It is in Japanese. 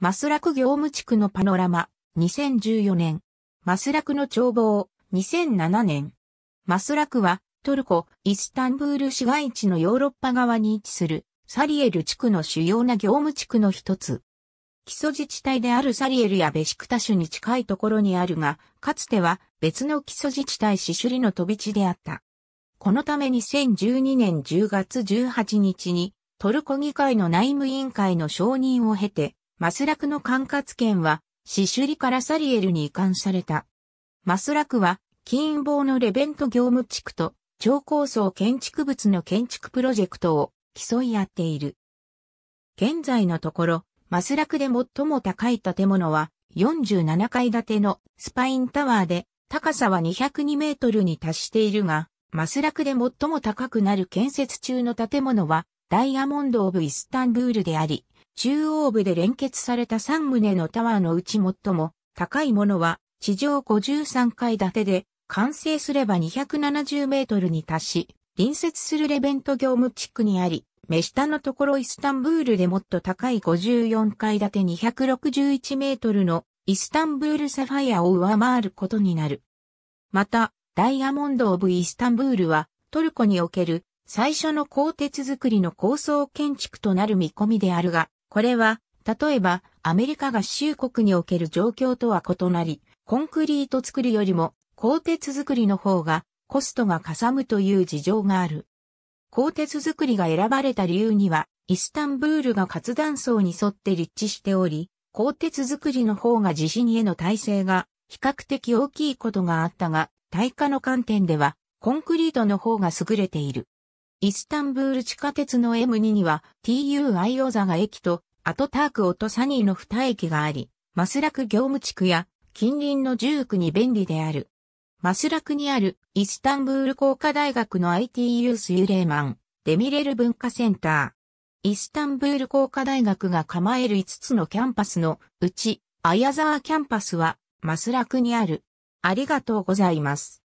マスラク業務地区のパノラマ、2014年。マスラクの眺望、2007年。マスラクは、トルコ、イスタンブール市街地のヨーロッパ側に位置する、サリエル地区の主要な業務地区の一つ。基礎自治体であるサリエルやベシクタシュに近いところにあるが、かつては別の基礎自治体シシュリの飛び地であった。このため2012年10月18日に、トルコ議会の内務委員会の承認を経て、マスラクの管轄権は、シシュリからサリエルに移管された。マスラクは、金棒のレベント業務地区と、超高層建築物の建築プロジェクトを競い合っている。現在のところ、マスラクで最も高い建物は47階建てのスパインタワーで高さは202メートルに達しているが、マスラクで最も高くなる建設中の建物はダイヤモンド・オブ・イスタンブールであり、中央部で連結された3棟のタワーのうち最も高いものは地上53階建てで完成すれば270メートルに達し、隣接するレベント業務地区にあり、目下のところイスタンブールでもっと高い54階建て261メートルのイスタンブールサファイアを上回ることになる。また、ダイヤモンド・オブ・イスタンブールはトルコにおける最初の鋼鉄造りの高層建築となる見込みであるが、これは、例えば、アメリカ合衆国における状況とは異なり、コンクリート作りよりも、鋼鉄作りの方が、コストがかさむという事情がある。鋼鉄作りが選ばれた理由には、イスタンブールが活断層に沿って立地しており、鋼鉄作りの方が地震への耐性が比較的大きいことがあったが、耐火の観点ではコンクリートの方が優れている。イスタンブール地下鉄の M2 には TUI オザガ駅とアトタークオトサニーの2駅があり、マスラク業務地区や近隣の住区に便利である。マスラクにあるイスタンブール工科大学の ITU スユレーマン、デミレル文化センター。イスタンブール工科大学が構える5つのキャンパスのうち、アヤザワキャンパスはマスラクにある。ありがとうございます。